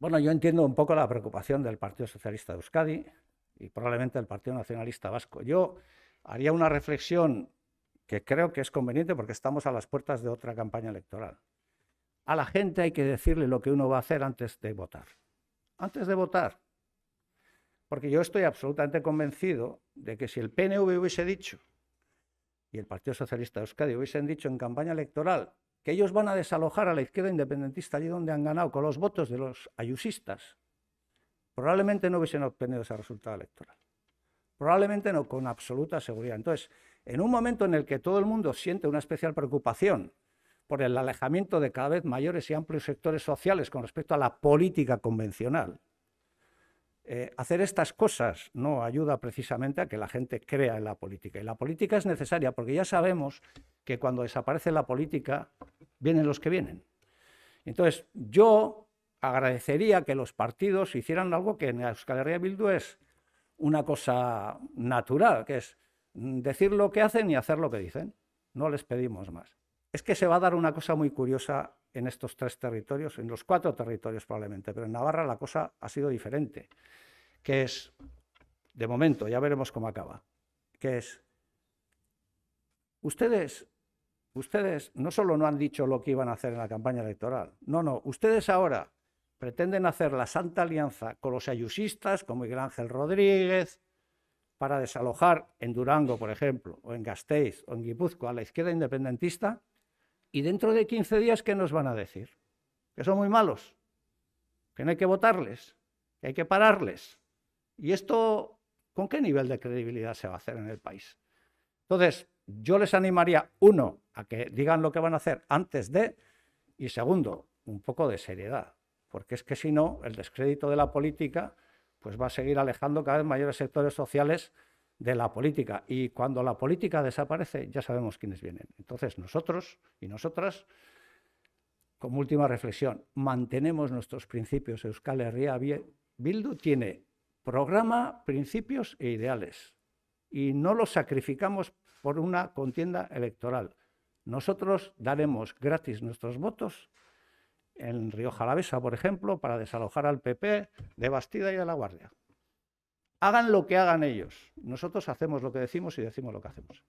Bueno, yo entiendo un poco la preocupación del Partido Socialista de Euskadi y probablemente del Partido Nacionalista Vasco. Yo haría una reflexión que creo que es conveniente porque estamos a las puertas de otra campaña electoral. A la gente hay que decirle lo que uno va a hacer antes de votar. Antes de votar. Porque yo estoy absolutamente convencido de que si el PNV hubiese dicho y el Partido Socialista de Euskadi hubiesen dicho en campaña electoral que ellos van a desalojar a la izquierda independentista allí donde han ganado con los votos de los ayusistas, probablemente no hubiesen obtenido ese resultado electoral. Probablemente no, con absoluta seguridad. Entonces, en un momento en el que todo el mundo siente una especial preocupación por el alejamiento de cada vez mayores y amplios sectores sociales con respecto a la política convencional, eh, hacer estas cosas no ayuda precisamente a que la gente crea en la política. Y la política es necesaria porque ya sabemos que cuando desaparece la política, vienen los que vienen. Entonces, yo agradecería que los partidos hicieran algo que en Euskal Herria Bildu es una cosa natural, que es decir lo que hacen y hacer lo que dicen. No les pedimos más. Es que se va a dar una cosa muy curiosa en estos tres territorios, en los cuatro territorios probablemente, pero en Navarra la cosa ha sido diferente, que es, de momento, ya veremos cómo acaba, que es, ustedes ustedes no solo no han dicho lo que iban a hacer en la campaña electoral, no, no, ustedes ahora pretenden hacer la Santa Alianza con los ayusistas, como Miguel Ángel Rodríguez, para desalojar en Durango, por ejemplo, o en Gasteiz, o en Guipúzcoa, a la izquierda independentista, y dentro de 15 días, ¿qué nos van a decir? Que son muy malos, que no hay que votarles, que hay que pararles. ¿Y esto con qué nivel de credibilidad se va a hacer en el país? Entonces, yo les animaría, uno, a que digan lo que van a hacer antes de, y segundo, un poco de seriedad, porque es que si no, el descrédito de la política pues va a seguir alejando cada vez mayores sectores sociales de la política. Y cuando la política desaparece, ya sabemos quiénes vienen. Entonces, nosotros y nosotras, como última reflexión, mantenemos nuestros principios. Euskal Herria Bildu tiene programa, principios e ideales y no los sacrificamos por una contienda electoral. Nosotros daremos gratis nuestros votos en Rioja Jalavesa, por ejemplo, para desalojar al PP de Bastida y de La Guardia. Hagan lo que hagan ellos. Nosotros hacemos lo que decimos y decimos lo que hacemos.